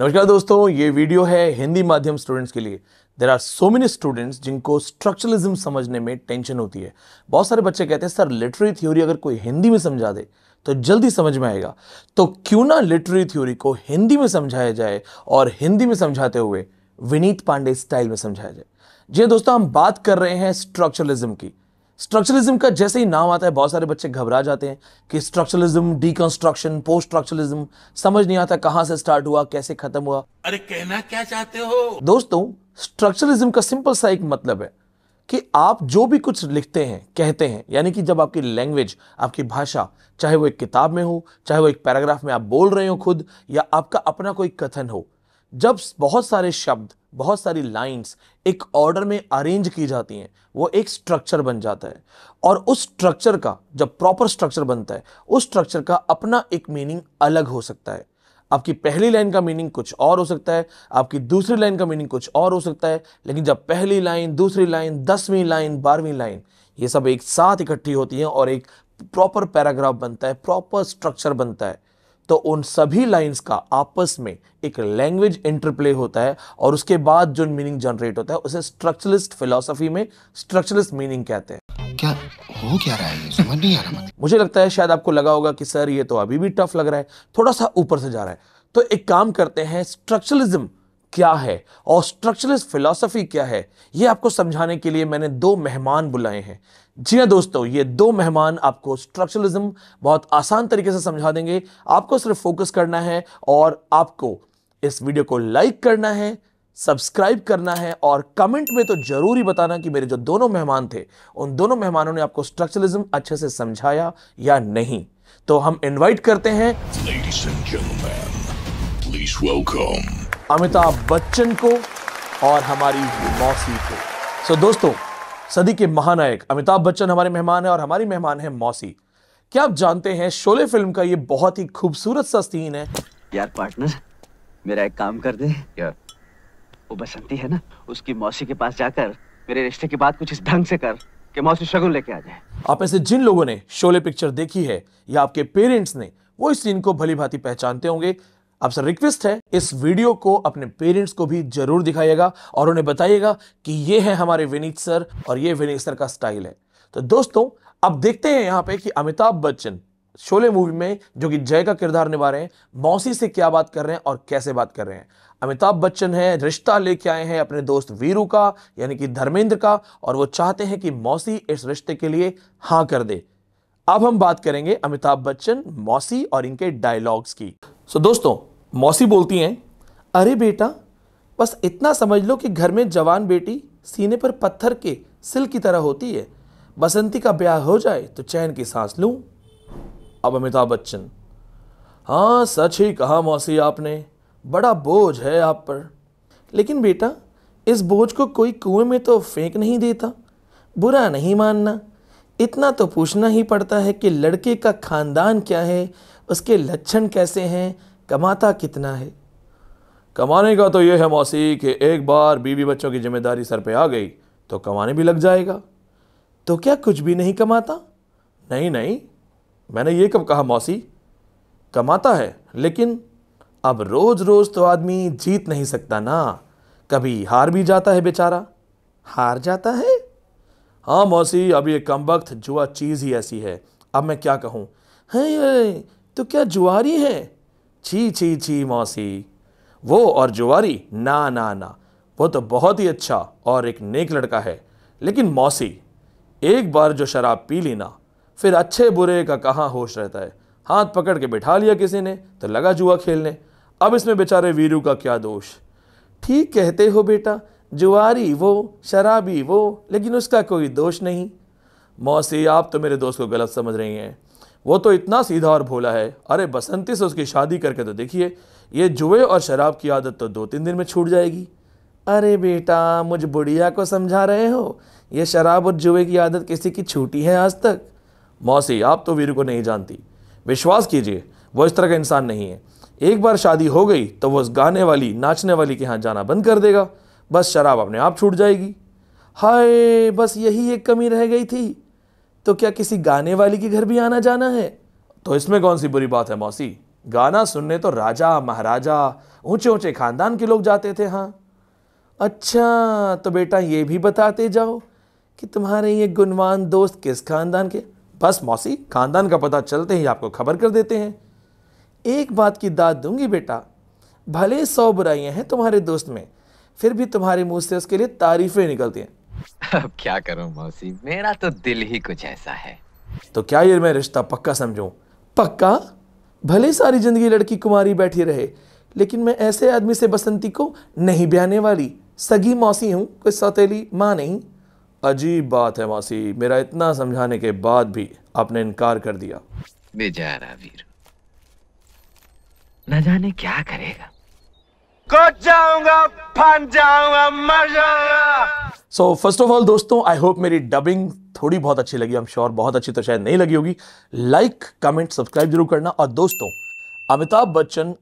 नमस्कार दोस्तों ये वीडियो है हिंदी माध्यम स्टूडेंट्स के लिए there are so many students जिनको स्ट्रक्चरलिज्म समझने में टेंशन होती है बहुत सारे बच्चे कहते हैं सर लिटरेरी थ्योरी अगर कोई हिंदी में समझा दे तो जल्दी समझ में आएगा तो क्यों ना लिटरेरी थ्योरी को हिंदी में समझाया जाए और हिंदी में समझाते हुए विनीत पांडे स्टाइल में समझाया जाए जी दोस्तों हम बात कर रहे हैं स्ट्रक्चरलिज्म की स्ट्रक्चरलिज्म का जैसे ही नाम आता है बहुत सारे बच्चे घबरा जाते हैं कि स्ट्रक्चरलिज्म डिकंस्ट्रक्शन पोस्ट स्ट्रक्चरलिज्म समझ नहीं आता कहां से स्टार्ट हुआ कैसे खत्म हुआ अरे कहना क्या चाहते हो दोस्तों स्ट्रक्चरलिज्म का सिंपल सा एक मतलब है कि आप जो भी कुछ लिखते हैं कहते हैं यानी कि जब आपकी लैंग्वेज आपकी भाषा चाहे वो एक किताब में हो चाहे वो एक पैराग्राफ में आप बोल रहे हो खुद या आपका अपना कोई कथन हो जब बहुत सारे शब्द बहुत सारी लाइंस एक ऑर्डर में अरेंज की जाती हैं वो एक स्ट्रक्चर बन जाता है और उस स्ट्रक्चर का जब प्रॉपर स्ट्रक्चर बनता है उस स्ट्रक्चर का अपना एक मीनिंग अलग हो सकता है आपकी पहली लाइन का मीनिंग कुछ और हो सकता है आपकी दूसरी लाइन का मीनिंग कुछ और हो सकता है लेकिन जब पहली लाइन दूसरी लाइन दसवीं लाइन बारहवीं लाइन ये सब एक साथ इकट्ठी होती हैं और एक प्रॉपर पैराग्राफ बनता है प्रॉपर स्ट्रक्चर बनता है तो उन सभी लाइंस का आपस में एक लैंग्वेज इंटरप्ले होता है और उसके बाद जो मीनिंग जनरेट होता है उसे स्ट्रक्चरलिस्ट फिलोसफी में स्ट्रक्चरलिस्ट मीनिंग कहते हैं क्या हो क्या रहा है ये समझ नहीं आ रहा मुझे लगता है शायद आपको लगा होगा कि सर ये तो अभी भी टफ लग रहा है थोड़ा सा ऊपर से जा रहा है तो एक काम करते हैं स्ट्रक्चरलिज्म क्या है और स्ट्रक्चरलिस्ट फिलॉसफी क्या है ये आपको समझाने के लिए मैंने दो मेहमान बुलाए हैं जी हाँ दोस्तों ये दो मेहमान आपको स्ट्रक्चरलिज्म बहुत आसान तरीके से समझा देंगे आपको सिर्फ फोकस करना है और आपको इस वीडियो को लाइक करना है सब्सक्राइब करना है और कमेंट में तो जरूरी बताना कि मेरे जो दोनों मेहमान थे उन दोनों मेहमानों ने आपको स्ट्रक्चरलिज्म अच्छे से समझाया या नहीं तो हम इनवाइट करते हैं अमिताभ बच्चन को और हमारी मौसी को सो so, दोस्तों सदी के महानायक अमिताभ बच्चन हमारे मेहमान है और हमारी मेहमान है मौसी क्या आप जानते हैं शोले फिल्म का ये बहुत ही खूबसूरत सा सीन है यार पार्टनर मेरा एक काम कर दे यार वो बसंती है ना उसकी मौसी के पास जाकर मेरे रिश्ते की बात कुछ इस ढंग से कर कि मौसी शगुन लेके आ जाए आप ऐसे जिन लोगों ने शोले पिक्चर देखी है या आपके पेरेंट्स ने वो इस सीन को भली भांति पहचानते होंगे आपसे रिक्वेस्ट है इस वीडियो को अपने पेरेंट्स को भी जरूर दिखाइएगा और उन्हें बताइएगा कि ये है हमारे विनीत सर और ये विनीत सर का स्टाइल है तो दोस्तों अब देखते हैं यहाँ पे कि अमिताभ बच्चन शोले मूवी में जो कि जय का किरदार निभा रहे हैं मौसी से क्या बात कर रहे हैं और कैसे बात कर रहे हैं अमिताभ बच्चन है रिश्ता लेके आए हैं अपने दोस्त वीरू का यानी कि धर्मेंद्र का और वो चाहते हैं कि मौसी इस रिश्ते के लिए हाँ कर दे अब हम बात करेंगे अमिताभ बच्चन मौसी और इनके डायलॉग्स की सो so, दोस्तों मौसी बोलती हैं अरे बेटा बस इतना समझ लो कि घर में जवान बेटी सीने पर पत्थर के सिल की तरह होती है बसंती का ब्याह हो जाए तो चैन की सांस लू अब अमिताभ बच्चन हाँ सच ही कहा मौसी आपने बड़ा बोझ है आप पर लेकिन बेटा इस बोझ को कोई कुएं में तो फेंक नहीं देता बुरा नहीं मानना इतना तो पूछना ही पड़ता है कि लड़के का खानदान क्या है उसके लक्षण कैसे हैं कमाता कितना है कमाने का तो यह है मौसी कि एक बार बीवी बच्चों की जिम्मेदारी सर पे आ गई तो कमाने भी लग जाएगा तो क्या कुछ भी नहीं कमाता नहीं नहीं मैंने ये कब कहा मौसी कमाता है लेकिन अब रोज़ रोज़ तो आदमी जीत नहीं सकता ना कभी हार भी जाता है बेचारा हार जाता है हाँ मौसी अब ये कम वक्त जुआ चीज़ ही ऐसी है अब मैं क्या कहूँ हैं तो क्या जुआरी है छी छी छी मौसी वो और जुआरी ना ना ना वो तो बहुत ही अच्छा और एक नेक लड़का है लेकिन मौसी एक बार जो शराब पी ली ना फिर अच्छे बुरे का कहाँ होश रहता है हाथ पकड़ के बिठा लिया किसी ने तो लगा जुआ खेलने अब इसमें बेचारे वीरू का क्या दोष ठीक कहते हो बेटा जुआरी वो शराबी वो लेकिन उसका कोई दोष नहीं मौसी आप तो मेरे दोस्त को गलत समझ रही हैं वो तो इतना सीधा और भोला है अरे बसंती से उसकी शादी करके तो देखिए ये जुए और शराब की आदत तो दो तीन दिन में छूट जाएगी अरे बेटा मुझ बुढ़िया को समझा रहे हो ये शराब और जुए की आदत किसी की छूटी है आज तक मौसी आप तो वीरू को नहीं जानती विश्वास कीजिए वो इस तरह का इंसान नहीं है एक बार शादी हो गई तो वो उस गाने वाली नाचने वाली के यहाँ जाना बंद कर देगा बस शराब अपने आप छूट जाएगी हाय बस यही एक कमी रह गई थी तो क्या किसी गाने वाली के घर भी आना जाना है तो इसमें कौन सी बुरी बात है मौसी गाना सुनने तो राजा महाराजा ऊंचे ऊंचे खानदान के लोग जाते थे हाँ अच्छा तो बेटा ये भी बताते जाओ कि तुम्हारे ये गुणवान दोस्त किस खानदान के बस मौसी खानदान का पता चलते ही आपको खबर कर देते हैं एक बात की दाद दूंगी बेटा भले सौ बुराइयां हैं तुम्हारे दोस्त में फिर भी तुम्हारे मुंह से उसके लिए तारीफें निकलती हैं अब क्या करूं मौसी मेरा तो दिल ही कुछ ऐसा है तो क्या ये मैं रिश्ता पक्का समझूं पक्का भले सारी जिंदगी लड़की कुमारी बैठी रहे लेकिन मैं ऐसे आदमी से बसंती को नहीं ब्याने वाली सगी मौसी हूं कोई सौतेली माँ नहीं अजीब बात है मौसी मेरा इतना समझाने के बाद भी आपने इनकार कर दिया बेचारा वीर न जाने क्या करेगा कट जाऊंगा सो फर्स्ट ऑफ ऑल दोस्तों आई होप मेरी डबिंग थोड़ी बहुत अच्छी लगी हम श्योर बहुत अच्छी तो शायद नहीं लगी होगी लाइक कमेंट सब्सक्राइब जरूर करना और दोस्तों अमिताभ बच्चन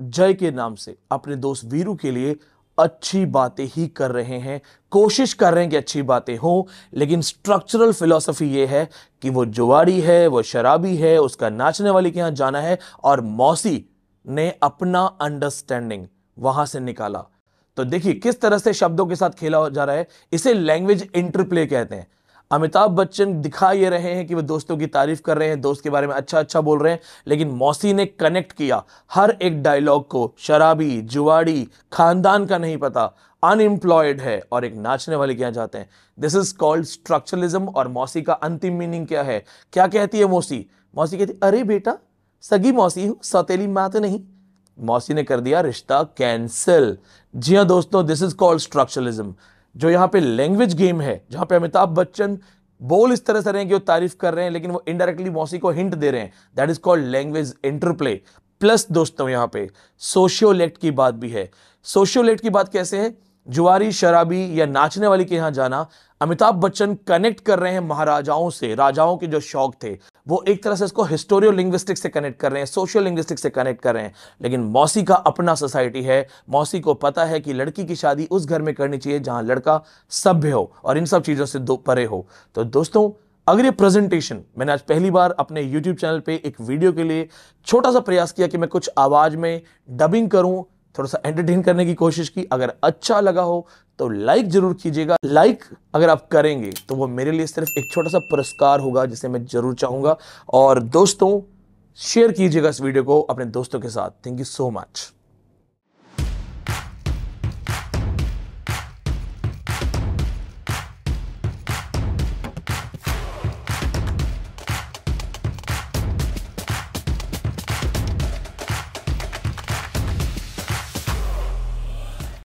जय के नाम से अपने दोस्त वीरू के लिए अच्छी बातें ही कर रहे हैं कोशिश कर रहे हैं कि अच्छी बातें हों लेकिन स्ट्रक्चरल फिलॉसफी ये है कि वो जुआड़ी है वो शराबी है उसका नाचने वाले के यहाँ जाना है और मौसी ने अपना अंडरस्टैंडिंग वहां से निकाला तो देखिए किस तरह से शब्दों के साथ खेला जा रहा है इसे लैंग्वेज इंटरप्ले कहते हैं अमिताभ बच्चन दिखा ये रहे हैं कि वो दोस्तों की तारीफ कर रहे हैं दोस्त के बारे में अच्छा अच्छा बोल रहे हैं लेकिन मौसी ने कनेक्ट किया हर एक डायलॉग को शराबी जुआड़ी खानदान का नहीं पता अनएम्प्लॉयड है और एक नाचने वाले क्या जाते हैं दिस इज कॉल्ड स्ट्रक्चरलिज्म और मौसी का अंतिम मीनिंग क्या है क्या कहती है मौसी मौसी कहती अरे बेटा सगी मौसी हूँ सौतेली माँ तो नहीं मौसी ने कर दिया रिश्ता कैंसिल जी हाँ दोस्तों दिस इज कॉल्ड स्ट्रक्चरलिज्म जो यहाँ पे लैंग्वेज गेम है जहाँ पे अमिताभ बच्चन बोल इस तरह से रहे हैं कि वो तारीफ कर रहे हैं लेकिन वो इनडायरेक्टली मौसी को हिंट दे रहे हैं that is called language interplay plus दोस्तों यहाँ पे सोशियोलेक्ट की बात भी है सोशियोलेक्ट की बात कैसे है जुआरी शराबी या नाचने वाली के यहाँ जाना अमिताभ बच्चन कनेक्ट कर रहे हैं महाराजाओं से राजाओं के जो शौक थे वो एक तरह से इसको हिस्टोरियो लिंग्विस्टिक से कनेक्ट कर रहे हैं सोशल लिंग्विस्टिक से कनेक्ट कर रहे हैं लेकिन मौसी का अपना सोसाइटी है मौसी को पता है कि लड़की की शादी उस घर में करनी चाहिए जहां लड़का सभ्य हो और इन सब चीज़ों से दो परे हो तो दोस्तों अगर ये प्रेजेंटेशन मैंने आज पहली बार अपने यूट्यूब चैनल पे एक वीडियो के लिए छोटा सा प्रयास किया कि मैं कुछ आवाज़ में डबिंग करूं थोड़ा सा एंटरटेन करने की कोशिश की अगर अच्छा लगा हो तो लाइक जरूर कीजिएगा लाइक अगर आप करेंगे तो वो मेरे लिए सिर्फ एक छोटा सा पुरस्कार होगा जिसे मैं जरूर चाहूंगा और दोस्तों शेयर कीजिएगा इस वीडियो को अपने दोस्तों के साथ थैंक यू सो मच